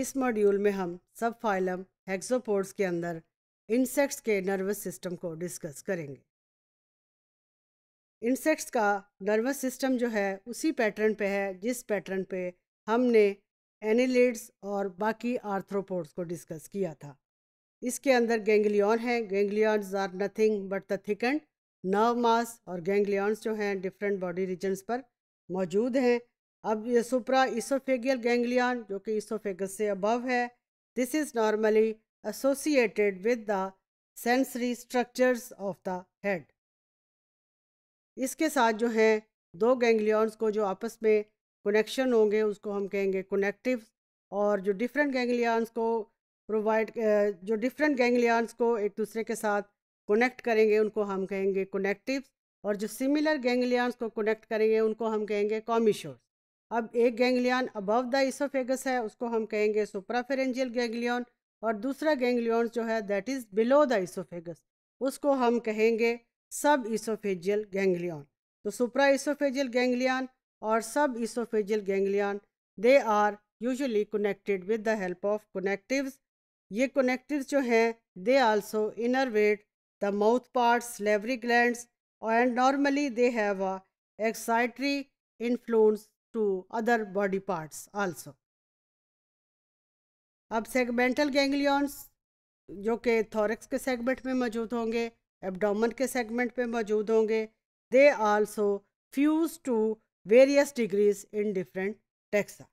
इस मॉड्यूल में हम सब फाइलम हेक्सोपोर्ड्स के अंदर इंसेक्ट्स के नर्वस सिस्टम को डिस्कस करेंगे इंसेक्ट्स का नर्वस सिस्टम जो है उसी पैटर्न पे है जिस पैटर्न पे हमने एनिलिड्स और बाकी आर्थ्रोपोड्स को डिस्कस किया था इसके अंदर गेंगलियन है ganglions are nothing but the thickened nerve mass और गैंग्लियॉन्स जो हैं डिफरेंट बॉडी रीजन्स पर मौजूद हैं अब ये सुप्रा इसोफेगियल गैंग्लियन जो कि इसोफेगस से अबव है this is normally associated with the sensory structures of the head इसके साथ जो हैं दो गैंग्लियॉन्स को जो आपस में कनेक्शन होंगे उसको हम कहेंगे कनेक्टिव और जो डिफरेंट गैंग्लियॉन्स को प्रोवाइड जो डिफरेंट गैंग्लियॉन्स को एक दूसरे के साथ कनेक्ट करेंगे उनको हम कहेंगे कनेक्टिव और जो सिमिलर गैंग्लियॉन्स को कनेक्ट करेंगे उनको हम कहेंगे कॉमिशोर्स अब एक गेंगलियन अबव द इसोफेगस है उसको हम कहेंगे सुपराफेरेंजियल गैंग्लियन और दूसरा गैंग्लियन जो है that is below the oesophagus उसको हम कहेंगे सब इसोफेजियल गेंगलियन तो सुपरा इसोफेजियल गैंग्लियन और सब oesophageal ganglion they are usually connected with the help of connective ये कनेक्टिव जो हैं they also innervate the mouth parts salivary gland and normally they have a excitatory influence to other body parts also. अब segmental ganglions जो कि thorax के segment में मौजूद होंगे एब्डोमन के सेगमेंट में मौजूद होंगे they also fuse to various degrees in different taxa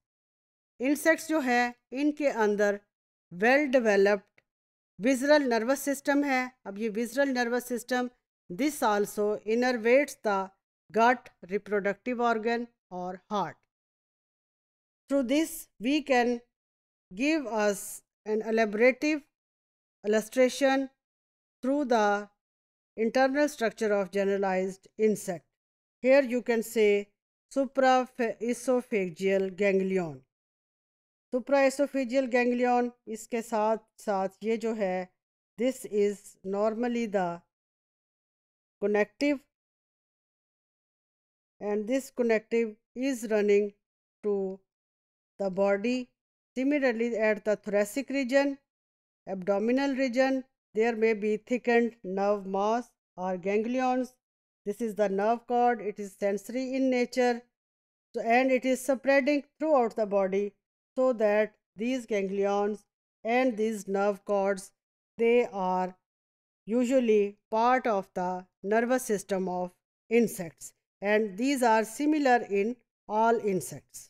insects जो है इनके अंदर well developed visceral nervous system है अब ये visceral nervous system this also innervates the gut reproductive organ or heart. Through this, we can give us an elaborative illustration through the internal structure of generalized insect. Here you can say supra esophageal ganglion. supra esophageal ganglion iske sath sath ye jo hai this is normally the connective and this connective is running to the body. Similarly, at the thoracic region, abdominal region, there may be thickened nerve mass or ganglions. This is the nerve cord, it is sensory in nature, so, and it is spreading throughout the body so that these ganglions and these nerve cords they are usually part of the nervous system of insects and these are similar in all insects.